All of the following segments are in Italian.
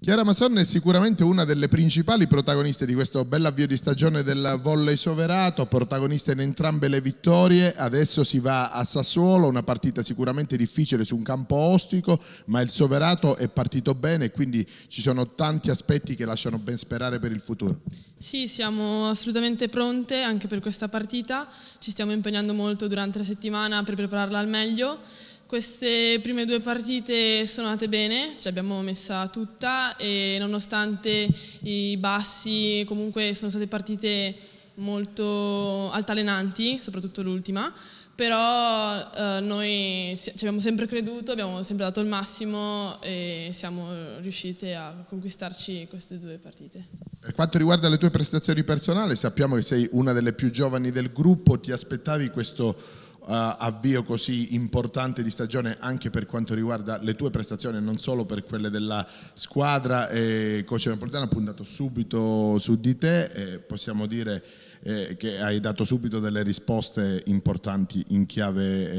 Chiara Mason è sicuramente una delle principali protagoniste di questo bel avvio di stagione del volley soverato, protagonista in entrambe le vittorie, adesso si va a Sassuolo, una partita sicuramente difficile su un campo ostico, ma il soverato è partito bene e quindi ci sono tanti aspetti che lasciano ben sperare per il futuro. Sì, siamo assolutamente pronte anche per questa partita, ci stiamo impegnando molto durante la settimana per prepararla al meglio queste prime due partite sono andate bene, ce l'abbiamo messa tutta e nonostante i bassi comunque sono state partite molto altalenanti, soprattutto l'ultima, però eh, noi ci abbiamo sempre creduto, abbiamo sempre dato il massimo e siamo riuscite a conquistarci queste due partite. Per quanto riguarda le tue prestazioni personali, sappiamo che sei una delle più giovani del gruppo, ti aspettavi questo eh, avvio così importante di stagione anche per quanto riguarda le tue prestazioni, non solo per quelle della squadra. Eh, Coach Napolitano ha puntato subito su di te, eh, possiamo dire eh, che hai dato subito delle risposte importanti in chiave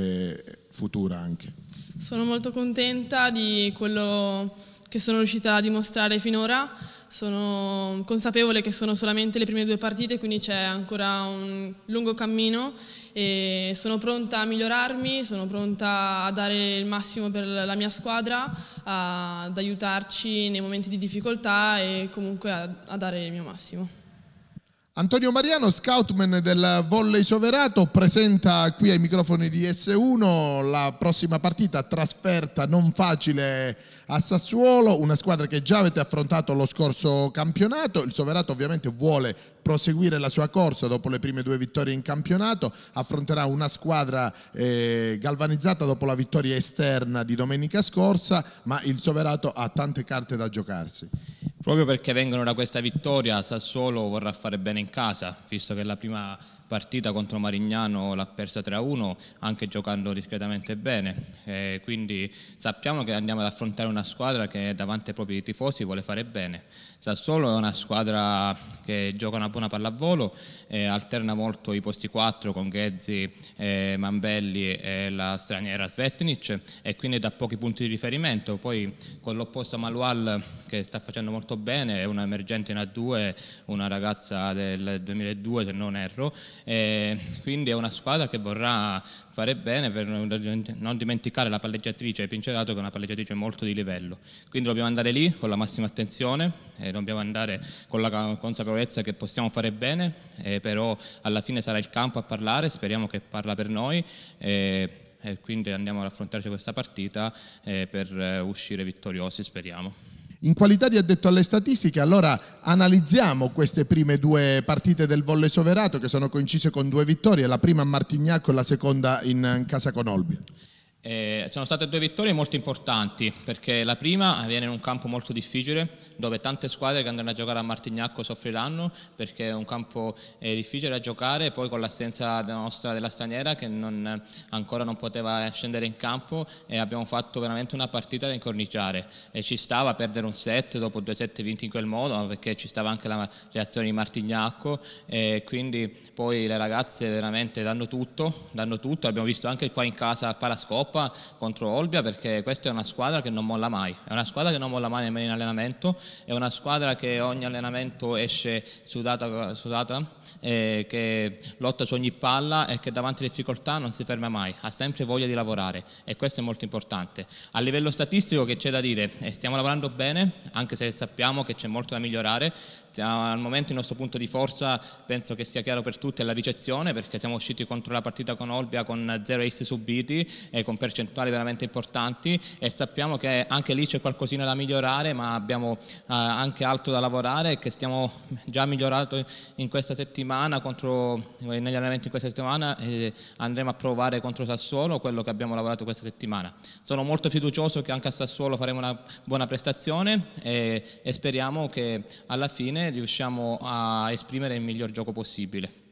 eh, futura anche. Sono molto contenta di quello che sono riuscita a dimostrare finora. Sono consapevole che sono solamente le prime due partite, quindi c'è ancora un lungo cammino e sono pronta a migliorarmi, sono pronta a dare il massimo per la mia squadra, a, ad aiutarci nei momenti di difficoltà e comunque a, a dare il mio massimo. Antonio Mariano, scoutman del Volley Soverato, presenta qui ai microfoni di S1 la prossima partita, trasferta non facile a Sassuolo, una squadra che già avete affrontato lo scorso campionato. Il Soverato ovviamente vuole proseguire la sua corsa dopo le prime due vittorie in campionato, affronterà una squadra eh, galvanizzata dopo la vittoria esterna di domenica scorsa, ma il Soverato ha tante carte da giocarsi. Proprio perché vengono da questa vittoria, Sassuolo vorrà fare bene in casa, visto che è la prima partita contro Marignano l'ha persa 3-1 anche giocando discretamente bene, e quindi sappiamo che andiamo ad affrontare una squadra che davanti ai propri tifosi vuole fare bene. Sassuolo è una squadra che gioca una buona pallavolo, eh, alterna molto i posti 4 con Ghezzi, eh, Mambelli e la straniera Svetnic e quindi da pochi punti di riferimento, poi con l'opposto a Malual che sta facendo molto bene, è una emergente in A2, una ragazza del 2002 se non erro, eh, quindi è una squadra che vorrà fare bene per non dimenticare la palleggiatrice Pincerato che è una palleggiatrice molto di livello. Quindi dobbiamo andare lì con la massima attenzione, eh, dobbiamo andare con la consapevolezza che possiamo fare bene, eh, però alla fine sarà il campo a parlare, speriamo che parla per noi. Eh, e quindi andiamo ad affrontarci questa partita per eh, uscire vittoriosi, speriamo. In qualità di addetto alle statistiche, allora analizziamo queste prime due partite del volle soverato che sono coincise con due vittorie, la prima a Martignacco e la seconda in casa con Olbia. Eh, sono state due vittorie molto importanti perché la prima avviene in un campo molto difficile dove tante squadre che andranno a giocare a Martignacco soffriranno perché è un campo eh, difficile da giocare poi con l'assenza nostra della straniera che non, ancora non poteva eh, scendere in campo e abbiamo fatto veramente una partita da incorniciare e ci stava a perdere un set dopo due set vinti in quel modo perché ci stava anche la reazione di Martignacco e quindi poi le ragazze veramente danno tutto, danno tutto abbiamo visto anche qua in casa a Parascopo Coppa contro Olbia perché questa è una squadra che non molla mai, è una squadra che non molla mai nemmeno in allenamento, è una squadra che ogni allenamento esce sudata, sudata eh, che lotta su ogni palla e che davanti alle difficoltà non si ferma mai, ha sempre voglia di lavorare e questo è molto importante. A livello statistico che c'è da dire, eh, stiamo lavorando bene anche se sappiamo che c'è molto da migliorare, al momento il nostro punto di forza penso che sia chiaro per tutti è la ricezione perché siamo usciti contro la partita con Olbia con zero ace subiti e con percentuali veramente importanti e sappiamo che anche lì c'è qualcosina da migliorare ma abbiamo eh, anche altro da lavorare che stiamo già migliorando in questa settimana contro, eh, negli allenamenti in questa settimana e eh, andremo a provare contro Sassuolo quello che abbiamo lavorato questa settimana. Sono molto fiducioso che anche a Sassuolo faremo una buona prestazione e, e speriamo che alla fine riusciamo a esprimere il miglior gioco possibile.